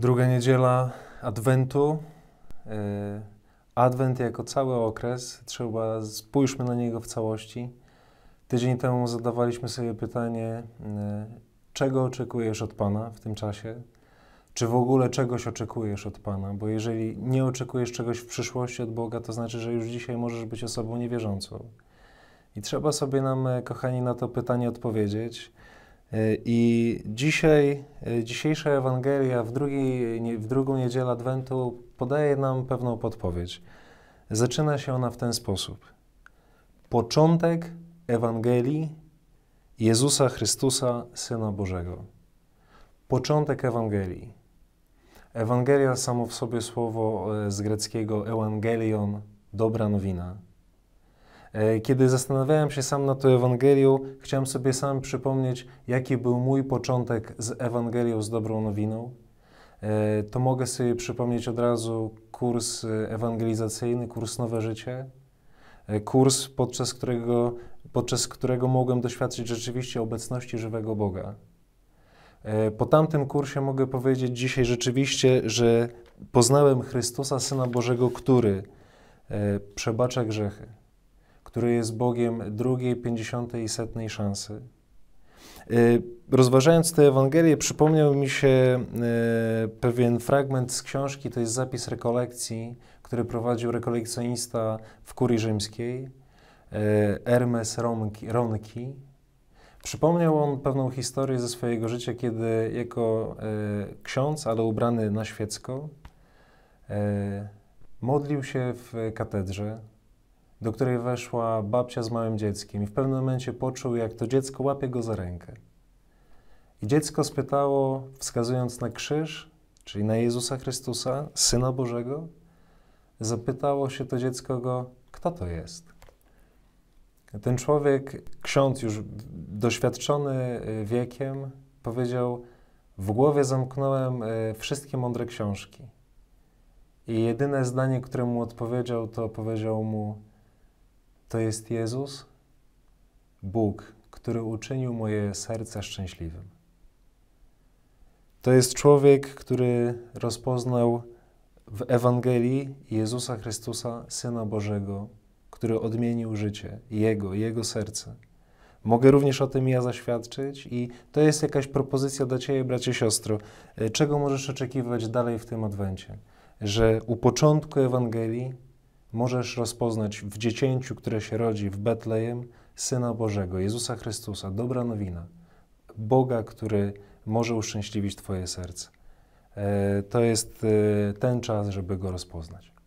Druga niedziela Adwentu. E, Adwent jako cały okres, trzeba spójrzmy na niego w całości. Tydzień temu zadawaliśmy sobie pytanie, e, czego oczekujesz od Pana w tym czasie? Czy w ogóle czegoś oczekujesz od Pana? Bo jeżeli nie oczekujesz czegoś w przyszłości od Boga, to znaczy, że już dzisiaj możesz być osobą niewierzącą. I trzeba sobie nam, e, kochani, na to pytanie odpowiedzieć. I dzisiaj, e, dzisiejsza Ewangelia w, drugi w drugą niedzielę Adwentu podaje nam pewną podpowiedź. Zaczyna się ona w ten sposób. Początek Ewangelii Jezusa Chrystusa, Syna Bożego. Początek Ewangelii. Ewangelia samo w sobie słowo e, z greckiego evangelion, dobra nowina. E, kiedy zastanawiałem się sam nad tą Ewangelią, chciałem sobie sam przypomnieć, jaki był mój początek z Ewangelią, z dobrą nowiną. E, to mogę sobie przypomnieć od razu kurs e, ewangelizacyjny, kurs Nowe Życie, kurs, podczas którego, podczas którego mogłem doświadczyć rzeczywiście obecności żywego Boga. Po tamtym kursie mogę powiedzieć dzisiaj rzeczywiście, że poznałem Chrystusa, Syna Bożego, który przebacza grzechy który jest Bogiem drugiej, pięćdziesiątej i setnej szansy. E, rozważając tę Ewangelię, przypomniał mi się e, pewien fragment z książki, to jest zapis rekolekcji, który prowadził rekolekcjonista w kurii rzymskiej, e, Hermes Ronki. Przypomniał on pewną historię ze swojego życia, kiedy jako ksiądz, ale ubrany na świecko, modlił się w katedrze do której weszła babcia z małym dzieckiem i w pewnym momencie poczuł, jak to dziecko łapie go za rękę. I dziecko spytało, wskazując na krzyż, czyli na Jezusa Chrystusa, Syna Bożego, zapytało się to dziecko go, kto to jest? Ten człowiek, ksiądz już doświadczony y, wiekiem, powiedział: W głowie zamknąłem y, wszystkie mądre książki. I jedyne zdanie, które mu odpowiedział, to powiedział mu: to jest Jezus, Bóg, który uczynił moje serce szczęśliwym. To jest człowiek, który rozpoznał w Ewangelii Jezusa Chrystusa, Syna Bożego, który odmienił życie Jego, Jego serce. Mogę również o tym ja zaświadczyć i to jest jakaś propozycja dla Ciebie, bracie, siostro. E, czego możesz oczekiwać dalej w tym Adwencie? Że u początku Ewangelii możesz rozpoznać w dziecięciu, które się rodzi w Betlejem, Syna Bożego, Jezusa Chrystusa, dobra nowina, Boga, który może uszczęśliwić Twoje serce. E, to jest e, ten czas, żeby go rozpoznać.